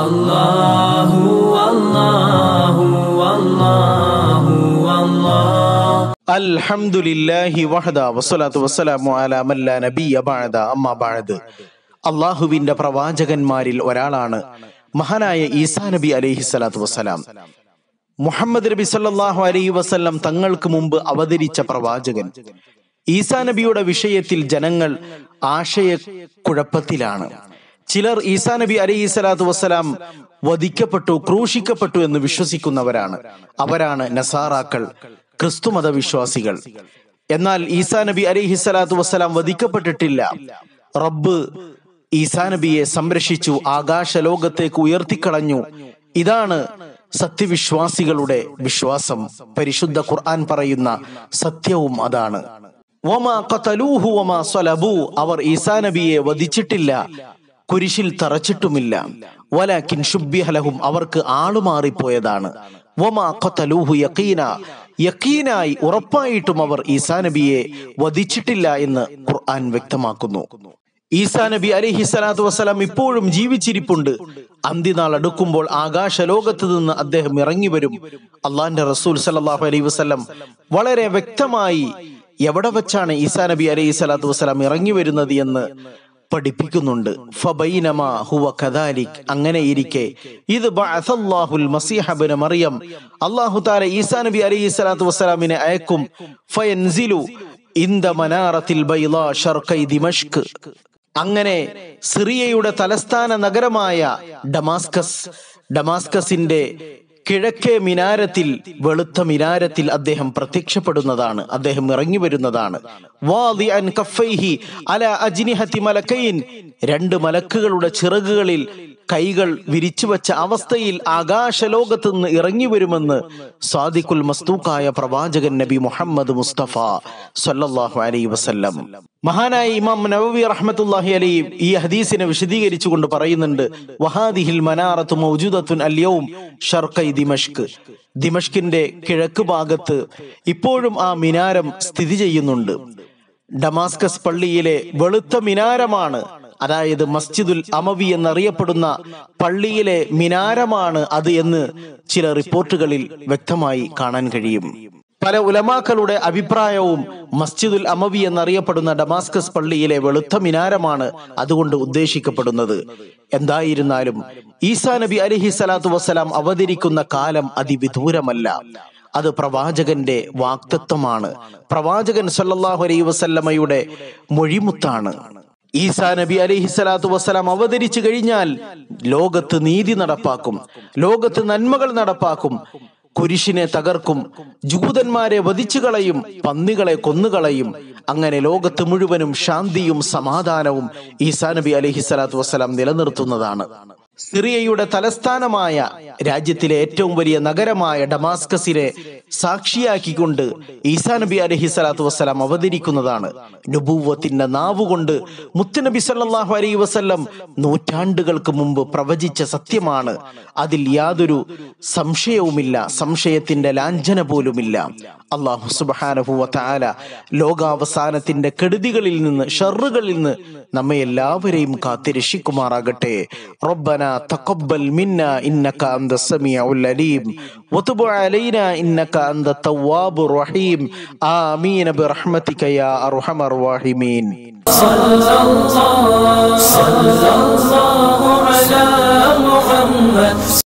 അല്ലാഹു അല്ലാഹു അല്ലാഹു അല്ലാഹു അൽഹംദുലില്ലാഹി വഹദ വസ്സലാത്തു വസ്സലാമു അലാ മല്ല നബിയ ബഅദ അമ്മ ബഅദ് അള്ളാഹുവിന്റെ പ്രവാചകന്മാരിൽ ഒരാളാണ് മഹാനായ ഈസാ നബി അലൈഹി സ്വലാത്തു വസ്സലാം മുഹമ്മദ് നബി സല്ലാഹു അലൈഹി വസ്ലം തങ്ങൾക്ക് മുമ്പ് അവതരിച്ച പ്രവാചകൻ ഈസാ നബിയുടെ വിഷയത്തിൽ ജനങ്ങൾ ആശയക്കുഴപ്പത്തിലാണ് ചിലർ ഈസാ നബി അലി സ്വലാത്തു വസ്സലാം വധിക്കപ്പെട്ടു ക്രൂശിക്കപ്പെട്ടു എന്ന് വിശ്വസിക്കുന്നവരാണ് അവരാണ് നസാറാക്കൾ ക്രിസ്തുമത വിശ്വാസികൾ എന്നാൽ ഈസാ നബി അലി സ്വലാത്തു വസ്സലാം വധിക്കപ്പെട്ടിട്ടില്ല റബ്ബ് ഈസാ നബിയെ സംരക്ഷിച്ചു ആകാശ ലോകത്തേക്ക് ഉയർത്തിക്കളഞ്ഞു ഇതാണ് സത്യവിശ്വാസികളുടെ വിശ്വാസം പരിശുദ്ധ ഖുർആൻ പറയുന്ന സത്യവും അതാണ് അവർ ഈസാ നബിയെ വധിച്ചിട്ടില്ല കുരിശിൽ തറച്ചിട്ടുമില്ല വലാക്കിൻ ഷുബ്ബിഹലഹും അവർക്ക് ആളുമാറിപ്പോയതാണ് യക്കീനായി ഉറപ്പായിട്ടും അവർ ഈസാ നബിയെ വധിച്ചിട്ടില്ല എന്ന് ഖുർആൻ വ്യക്തമാക്കുന്നു ഈസാ നബി അലിഹി സ്വലാത്തു വസ്സലാം ഇപ്പോഴും ജീവിച്ചിരിപ്പുണ്ട് അന്തിനാൾ അടുക്കുമ്പോൾ ലോകത്ത് നിന്ന് അദ്ദേഹം ഇറങ്ങി വരും അള്ളാന്റെ റസൂൽ സലാഹു അലൈഹി വസ്ലം വളരെ വ്യക്തമായി എവിടെ വെച്ചാണ് ഈസാ നബി അലൈഹി സ്വലാത്തു വസ്സലാം ഇറങ്ങി വരുന്നത് എന്ന് പഠിപ്പിക്കുന്നുണ്ട് ഫബൈനമാ ഹുവ കദാലിക് അങ്ങനെ ഇരിക്കെ ഇത് ബഅസല്ലാഹുൽ മസീഹബിന് മറിയം അള്ളാഹു താല ഈസാ നബി അലൈഹി സ്വലാത്തു വസ്സലാമിനെ അയക്കും ഫയൻസിലു ഇന്ദ മനാറത്തിൽ ബൈല ഷർക്കൈ ദിമഷ്ക് അങ്ങനെ സിറിയയുടെ തലസ്ഥാന നഗരമായ ഡമാസ്കസ് ഡമാസ്കസിന്റെ കിഴക്കേ മിനാരത്തിൽ വെളുത്ത മിനാരത്തിൽ അദ്ദേഹം പ്രത്യക്ഷപ്പെടുന്നതാണ് അദ്ദേഹം ഇറങ്ങി വരുന്നതാണ് അല രണ്ട് മലക്കുകളുടെ ചിറകുകളിൽ കൈകൾ വച്ച അവസ്ഥയിൽ ആകാശലോകത്ത് നിന്ന് ഇറങ്ങി വരുമെന്ന് സാദിഖുൽ മസ്തൂക്കായ പ്രവാചകൻ നബി മുഹമ്മദ് മുസ്തഫ സല്ലാഹു അലൈ വസല്ലം മഹാനായ ഇമാം നവവി റഹ്മത്തുല്ലാഹി അലൈ ഈ ഹദീസിനെ കൊണ്ട് പറയുന്നുണ്ട് വഹാദിഹിൽ മനാറത്തു മൗജുദത്തുൻ അല്യവും ഷർക്കൈ ദിമഷ്ക് ദിമഷ്കിന്റെ കിഴക്ക് ഭാഗത്ത് ഇപ്പോഴും ആ മിനാരം സ്ഥിതി ചെയ്യുന്നുണ്ട് ഡമാസ്കസ് പള്ളിയിലെ വെളുത്ത മിനാരമാണ് അതായത് മസ്ജിദുൽ അമവി എന്നറിയപ്പെടുന്ന പള്ളിയിലെ മിനാരമാണ് അത് എന്ന് ചില റിപ്പോർട്ടുകളിൽ വ്യക്തമായി കാണാൻ കഴിയും പല ഉലമാക്കളുടെ അഭിപ്രായവും മസ്ജിദുൽ അമവി എന്നറിയപ്പെടുന്ന ഡമാസ്കസ് പള്ളിയിലെ വെളുത്ത മിനാരമാണ് അതുകൊണ്ട് ഉദ്ദേശിക്കപ്പെടുന്നത് എന്തായിരുന്നാലും ഈസാ നബി അലിഹി സ്വലാത്തു വസ്സലാം അവതരിക്കുന്ന കാലം അതിവിദൂരമല്ല അത് പ്രവാചകന്റെ വാക്തത്വമാണ് പ്രവാചകൻ സല്ലാഹു അലൈ വസല്ലമയുടെ മൊഴിമുത്താണ് ഈസാ നബി സ്വലാത്തു വസ്സലാം അവതരിച്ചു കഴിഞ്ഞാൽ ലോകത്ത് നീതി നടപ്പാക്കും ലോകത്ത് നന്മകൾ നടപ്പാക്കും കുരിശിനെ തകർക്കും ജൂതന്മാരെ വധിച്ചു കളയും പന്നികളെ കൊന്നുകളയും അങ്ങനെ ലോകത്ത് മുഴുവനും ശാന്തിയും സമാധാനവും ഈസാ നബി സ്വലാത്തു വസ്സലാം നിലനിർത്തുന്നതാണ് സിറിയയുടെ തലസ്ഥാനമായ രാജ്യത്തിലെ ഏറ്റവും വലിയ നഗരമായ ഡമാസ്കസിനെ സാക്ഷിയാക്കിക്കൊണ്ട് ഈസാ നബി അലഹി സ്വലാത്തു വസ്സലാം അവതരിക്കുന്നതാണ് നുബൂവത്തിന്റെ നാവുകൊണ്ട് മുത്തുനബി സല്ലാഹു അലൈഹി വസ്ല്ലം നൂറ്റാണ്ടുകൾക്ക് മുമ്പ് പ്രവചിച്ച സത്യമാണ് അതിൽ യാതൊരു സംശയവുമില്ല സംശയത്തിന്റെ ലാഞ്ചന പോലുമില്ല അള്ളാഹു സുബാനഹുവ താല ലോകാവസാനത്തിന്റെ കെടുതികളിൽ നിന്ന് ഷറുകളിൽ നിന്ന് നമ്മെ എല്ലാവരെയും കാത്തിരക്ഷിക്കുമാറാകട്ടെ റൊബന تقبل منا إنك أنت السميع العليم وتب علينا إنك أنت التواب الرحيم آمين برحمتك يا أرحم الراحمين صلى الله صلى الله على محمد